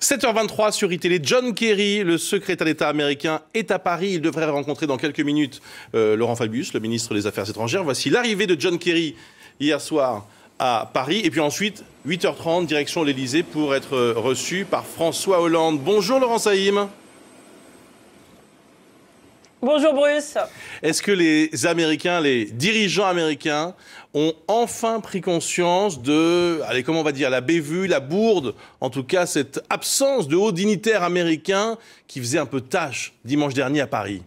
7h23 sur iTélé, John Kerry, le secrétaire d'État américain, est à Paris. Il devrait rencontrer dans quelques minutes euh, Laurent Fabius, le ministre des Affaires étrangères. Voici l'arrivée de John Kerry hier soir à Paris. Et puis ensuite, 8h30, direction l'Elysée pour être euh, reçu par François Hollande. Bonjour Laurent Saïm. Bonjour Bruce. Est-ce que les Américains, les dirigeants américains, ont enfin pris conscience de, allez, comment on va dire, la bévue, la bourde, en tout cas cette absence de hauts dignitaires américains qui faisait un peu tâche dimanche dernier à Paris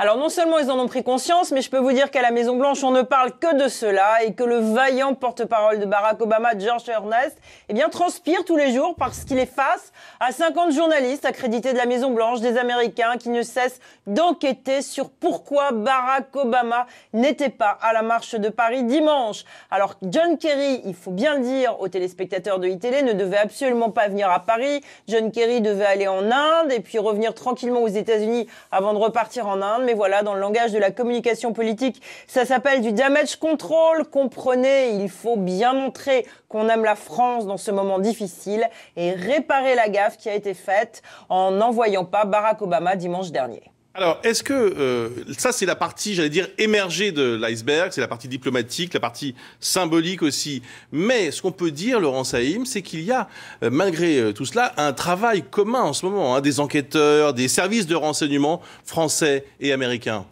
alors non seulement ils en ont pris conscience, mais je peux vous dire qu'à la Maison Blanche, on ne parle que de cela et que le vaillant porte-parole de Barack Obama, George Ernest, eh bien transpire tous les jours parce qu'il est face à 50 journalistes accrédités de la Maison Blanche, des Américains qui ne cessent d'enquêter sur pourquoi Barack Obama n'était pas à la marche de Paris dimanche. Alors John Kerry, il faut bien le dire aux téléspectateurs de E-Télé, ne devait absolument pas venir à Paris. John Kerry devait aller en Inde et puis revenir tranquillement aux États-Unis avant de repartir en Inde mais voilà, dans le langage de la communication politique, ça s'appelle du damage control. Comprenez, il faut bien montrer qu'on aime la France dans ce moment difficile et réparer la gaffe qui a été faite en n'envoyant pas Barack Obama dimanche dernier. Alors, est-ce que euh, ça, c'est la partie, j'allais dire, émergée de l'iceberg, c'est la partie diplomatique, la partie symbolique aussi. Mais ce qu'on peut dire, Laurent Saïm, c'est qu'il y a, euh, malgré euh, tout cela, un travail commun en ce moment, hein, des enquêteurs, des services de renseignement français et américains.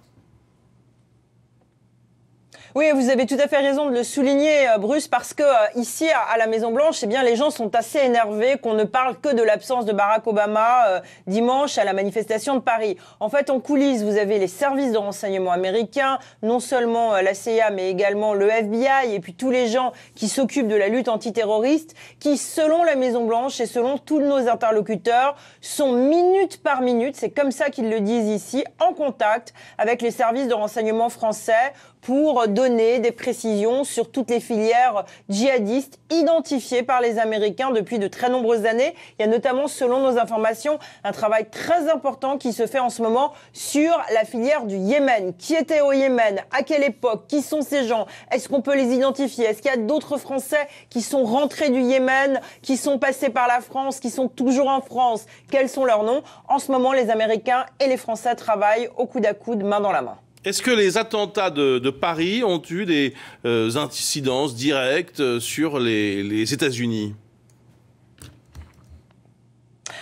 Oui, vous avez tout à fait raison de le souligner, euh, Bruce, parce que euh, ici, à la Maison Blanche, eh bien, les gens sont assez énervés qu'on ne parle que de l'absence de Barack Obama euh, dimanche à la manifestation de Paris. En fait, en coulisses, vous avez les services de renseignement américains, non seulement la CIA, mais également le FBI, et puis tous les gens qui s'occupent de la lutte antiterroriste, qui, selon la Maison Blanche et selon tous nos interlocuteurs, sont minute par minute, c'est comme ça qu'ils le disent ici, en contact avec les services de renseignement français pour donner donner des précisions sur toutes les filières djihadistes identifiées par les Américains depuis de très nombreuses années. Il y a notamment, selon nos informations, un travail très important qui se fait en ce moment sur la filière du Yémen. Qui était au Yémen À quelle époque Qui sont ces gens Est-ce qu'on peut les identifier Est-ce qu'il y a d'autres Français qui sont rentrés du Yémen, qui sont passés par la France, qui sont toujours en France Quels sont leurs noms En ce moment, les Américains et les Français travaillent au coude à coude, main dans la main. Est-ce que les attentats de, Paris ont eu des euh, incidences directes euh, sur les, les États-Unis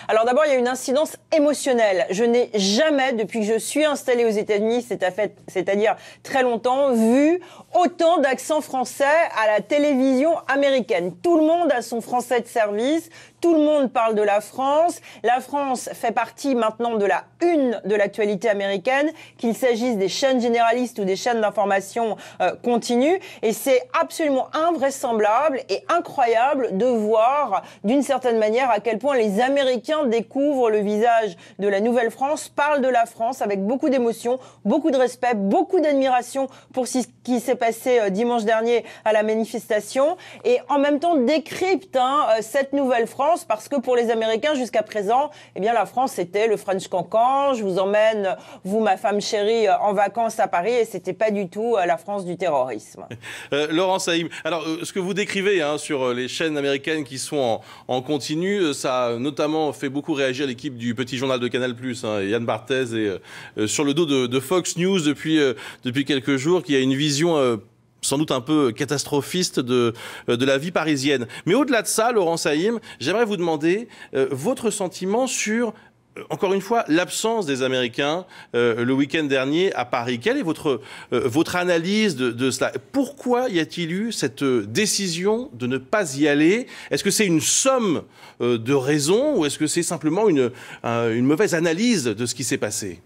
alors d'abord, il y a une incidence émotionnel. Je n'ai jamais, depuis que je suis installée aux États-Unis, c'est-à-dire très longtemps, vu autant d'accents français à la télévision américaine. Tout le monde a son français de service, tout le monde parle de la France. La France fait partie maintenant de la une de l'actualité américaine, qu'il s'agisse des chaînes généralistes ou des chaînes d'information continues. Euh, continue. Et c'est absolument invraisemblable et incroyable de voir, d'une certaine manière, à quel point les Américains découvrent le visage de la Nouvelle-France parle de la France avec beaucoup d'émotion, beaucoup de respect, beaucoup d'admiration pour ce qui s'est passé euh, dimanche dernier à la manifestation et en même temps décrypte hein, euh, cette Nouvelle-France parce que pour les Américains jusqu'à présent, eh bien la France c'était le French Cancan, je vous emmène vous ma femme chérie euh, en vacances à Paris et c'était pas du tout la France du terrorisme. Laurent Saïm, alors ce que vous décrivez hein, sur les chaînes américaines qui sont en, en continu, ça a notamment fait beaucoup réagir l'équipe du Petit journal de Canal+, hein, Yann Barthès est euh, euh, sur le dos de, Fox News depuis, euh, depuis quelques jours, qui a une vision... sans doute un peu catastrophiste de, de la vie parisienne. Mais au-delà de ça, Laurent Saïm, j'aimerais vous demander votre sentiment sur euh, encore une fois, l'absence des Américains euh, le week-end dernier à Paris. Quelle est votre, euh, votre analyse de, cela Pourquoi y a-t-il eu cette décision de ne pas y aller Est-ce que c'est une somme de raisons ou est-ce que c'est simplement une, une mauvaise analyse de ce qui s'est passé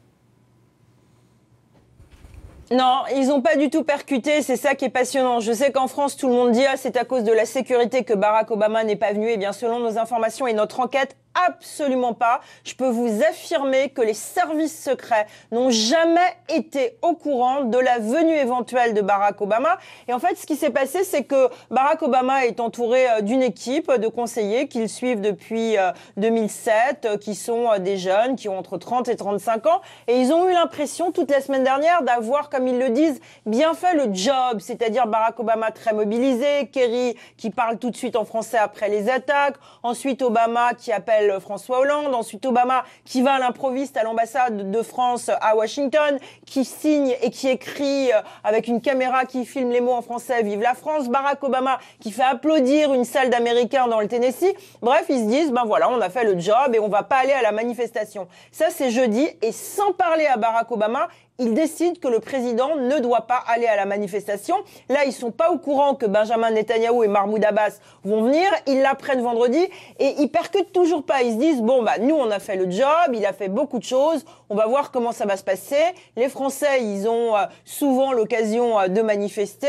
non, ils n'ont pas du tout percuté, c'est ça qui est passionnant. Je sais qu'en France, tout le monde dit ah, c'est à cause de la sécurité que Barack Obama n'est pas venu. Eh bien, selon nos informations et notre enquête, absolument pas. Je peux vous affirmer que les services secrets n'ont jamais été au courant de la venue éventuelle de Barack Obama. Et en fait, ce qui s'est passé, c'est que Barack Obama est entouré euh, d'une équipe de conseillers qu'il suivent depuis 2007, euh, euh, qui sont des jeunes, qui ont entre 30 et 35 ans. Et ils ont eu l'impression, toute la semaine dernière, d'avoir, comme ils le disent, bien fait le job, c'est-à-dire Barack Obama très mobilisé, Kerry qui parle tout de suite en français après les attaques, ensuite Obama qui appelle François Hollande, ensuite Obama qui va à l'improviste à l'ambassade de France à Washington, qui signe et qui écrit euh, avec une caméra qui filme les mots en français Vive la France, Barack Obama qui fait applaudir une salle d'Américains dans le Tennessee. Bref, ils se disent, ben voilà, on a fait le job et on va pas aller à la manifestation. Ça c'est jeudi et sans parler à Barack Obama, ils décident que le président ne doit pas aller à la manifestation. Là, ils sont pas au courant que Benjamin Netanyahu et Mahmoud Abbas vont venir. Ils l'apprennent vendredi et ils percutent toujours pas. Ils se disent bon bah nous on a fait le job, il a fait beaucoup de choses. On va voir comment ça va se passer. Les Français, ils ont euh, souvent l'occasion euh, de manifester.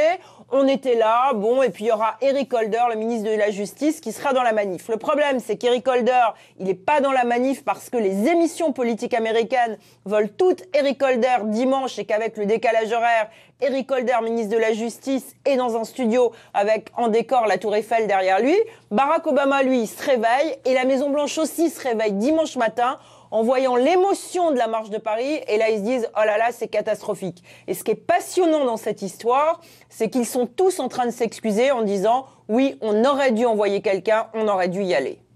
On était là, bon, et puis il y aura Eric Holder, le ministre de la Justice, qui sera dans la manif. Le problème, c'est qu'Eric Holder, il n'est pas dans la manif parce que les émissions politiques américaines veulent toutes Eric Holder dimanche et qu'avec le décalage horaire, Eric Holder, ministre de la Justice, est dans un studio avec en décor la Tour Eiffel derrière lui. Barack Obama, lui, se réveille et la Maison Blanche aussi se réveille dimanche matin en voyant l'émotion de la marche de Paris, et là ils se disent oh là là c'est catastrophique. Et ce qui est passionnant dans cette histoire, c'est qu'ils sont tous en train de s'excuser en disant oui on aurait dû envoyer quelqu'un, on aurait dû y aller.